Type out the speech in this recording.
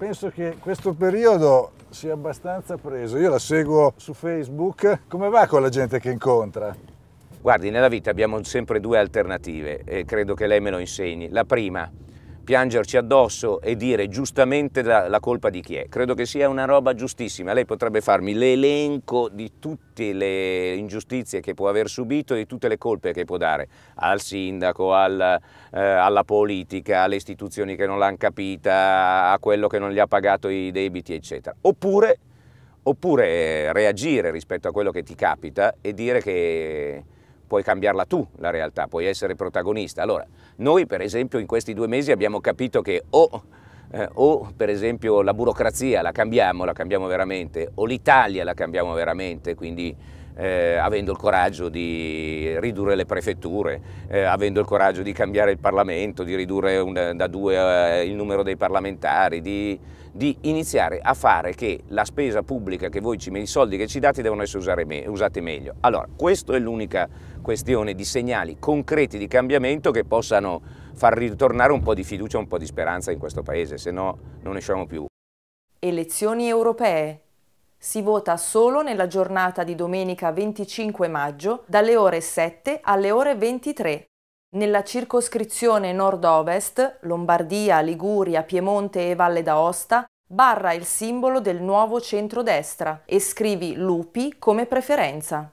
Penso che questo periodo sia abbastanza preso. Io la seguo su Facebook. Come va con la gente che incontra? Guardi, nella vita abbiamo sempre due alternative e credo che lei me lo insegni. La prima piangerci addosso e dire giustamente la, la, colpa di chi è. Credo che sia una roba giustissima. Lei potrebbe farmi l'elenco di tutte le ingiustizie che può aver subito, di tutte le colpe che può dare al sindaco, al, eh, alla politica, alle istituzioni che non l'hanno capita, a quello che non gli ha pagato i debiti, eccetera. Oppure, oppure eh, reagire rispetto a quello che ti capita e dire che puoi cambiarla tu la realtà, puoi essere protagonista. Allora, noi per esempio in questi due mesi abbiamo capito che o, eh, o per esempio la burocrazia la cambiamo, la cambiamo veramente, o l'Italia la cambiamo veramente, quindi eh, avendo il coraggio di ridurre le prefetture, eh, avendo il coraggio di cambiare il Parlamento, di ridurre un, da due eh, il numero dei parlamentari, di, di, iniziare a fare che la spesa pubblica che voi ci, i soldi che ci date devono essere me, usati meglio. Allora, questa è l'unica questione di segnali concreti di cambiamento che possano far ritornare un po' di fiducia, un po' di speranza in questo Paese, se no non ne usciamo più. Elezioni europee si vota solo nella giornata di domenica 25 maggio dalle ore 7 alle ore 23. Nella circoscrizione nord-ovest, Lombardia, Liguria, Piemonte e Valle d'Aosta, barra il simbolo del nuovo centrodestra e scrivi lupi come preferenza.